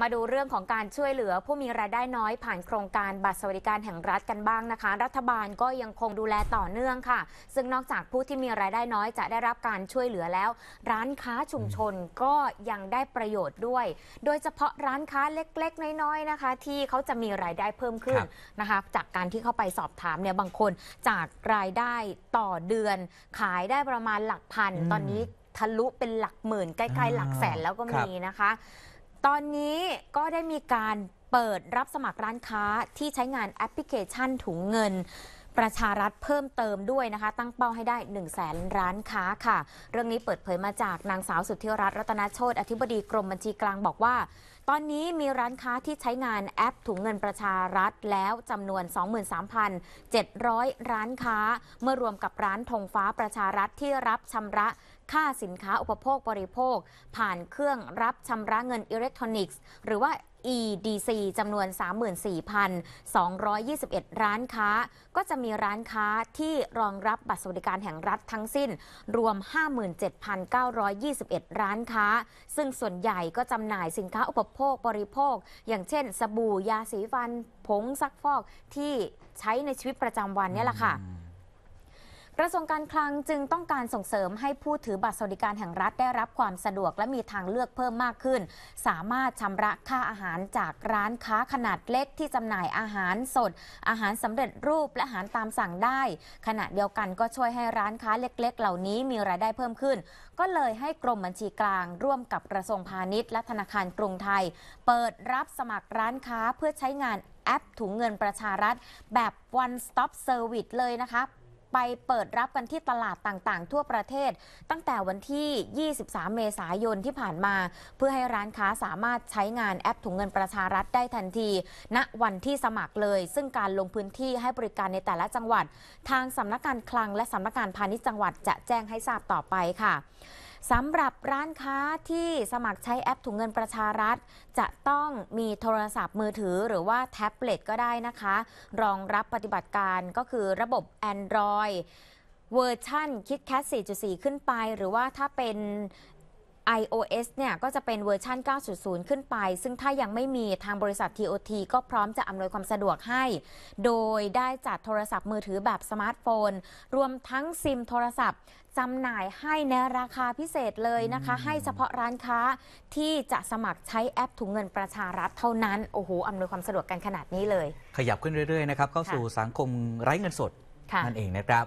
มาดูเรื่องของการช่วยเหลือผู้มีรายได้น้อยผ่านโครงการบัตรสวัสดิการแห่งรัฐกันบ้างนะคะ รัฐบาลก็ยังคงดูแลต่อเนื่องค่ะ ซึ่งนอกจากผู้ที่มีรายได้น้อยจะได้รับการช่วยเหลือแล้ว ร้านค้าชุมชนก็ยังได้ประโยชน์ด้วย โดยเฉพาะร้านค้าเล็กๆน้อยๆนะคะ ที่เขาจะมีรายได้เพิ่มขึ้นนะคะ จากการที่เข้าไปสอบถามเนี่ยบางคนจากรายได้ต่อเดือน ขายได้ประมาณหลักพันตอนนี้ทะลุเป็นหลักหมื่นใกล้ๆ หลักแสนแล้วก็มีนะคะตอนนี้ก็ได้มีการเปิดรับสมัครร้านค้าที่ใช้งานแอปพลิเคชันถุงเงิน ประชารัฐเพิ่มเติมด้วยนะคะ ตั้งเป้าให้ได้ 1 0 0 0 0แสนร้านค้าค่ะ เรื่องนี้เปิดเผยมาจากนางสาวสุทธิรัตน์รัตนโชตอธิบดีกรมบัญชีกลางบอกว่าตอนนี้มีร้านค้าที่ใช้งานแอปถุงเงินประชารัฐแล้วจำนวน 23,700 ร้านค้า เมื่อรวมกับร้านธงฟ้าประชารัฐที่รับชำระค่าสินค้าอุปโภคบริโภค ผ่านเครื่องรับชำระเงินอิเล็กทรอนิกส์ หรือว่า EDC จำนวน 34,221 ร้านค้า ก็จะมีร้านค้าที่รองรับบัตรสวัสดิการแห่งรัฐทั้งสิ้นรวม 57,921 ร้านค้า ซึ่งส่วนใหญ่ก็จำหน่ายสินค้าอุปโภคโภคบริโภคอย่างเช่น สบู่ยาสีฟัน ผงซักฟอกที่ใช้ในชีวิตประจำวันเนี่ยแหละค่ะกระทรวงการคลังจึงต้องการส่งเสริมให้ผู้ถือบัตรสวัสดิการแห่งรัฐได้รับความสะดวกและมีทางเลือกเพิ่มมากขึ้น สามารถชำระค่าอาหารจากร้านค้าขนาดเล็กที่จำหน่ายอาหารสด อาหารสำเร็จรูปและอาหารตามสั่งได้ ขณะเดียวกันก็ช่วยให้ร้านค้าเล็กๆ เหล่านี้มีรายได้เพิ่มขึ้น ก็เลยให้กรมบัญชีกลางร่วมกับกระทรวงพาณิชย์และธนาคารกรุงไทย เปิดรับสมัครร้านค้าเพื่อใช้งานแอปถุงเงินประชารัฐแบบ one stop service เลยนะคะไปเปิดรับกันที่ตลาดต่างๆ ทั่วประเทศ ตั้งแต่วันที่ 23 เมษายนที่ผ่านมา เพื่อให้ร้านค้าสามารถใช้งานแอปถุงเงินประชารัฐได้ทันที ณวันที่สมัครเลย ซึ่งการลงพื้นที่ให้บริการในแต่ละจังหวัด ทางสำนักงานคลังและสำนักงานพาณิชย์จังหวัดจะแจ้งให้ทราบต่อไปค่ะสำหรับร้านค้าที่สมัครใช้แอปถุงเงินประชารัฐ จะต้องมีโทรศัพท์มือถือหรือว่าแท็บเล็ตก็ได้นะคะ รองรับปฏิบัติการก็คือระบบ Android เวอร์ชันคิดแคส4.4 ขึ้นไป หรือว่าถ้าเป็น iOS เนี่ยก็จะเป็นเวอร์ชัน9.0 ขึ้นไป ซึ่งถ้ายังไม่มีทางบริษัท TOT ก็พร้อมจะอำนวยความสะดวกให้ โดยได้จัดโทรศัพท์มือถือแบบสมาร์ทโฟน รวมทั้งซิมโทรศัพท์จำหน่ายให้ในราคาพิเศษเลยนะคะ ให้เฉพาะร้านค้าที่จะสมัครใช้แอปถุงเงินประชารัฐเท่านั้น โอ้โห อำนวยความสะดวกกันขนาดนี้เลย ขยับขึ้นเรื่อยๆ นะครับเข้าสู่สังคมไร้เงินสดนั่นเองนะครับ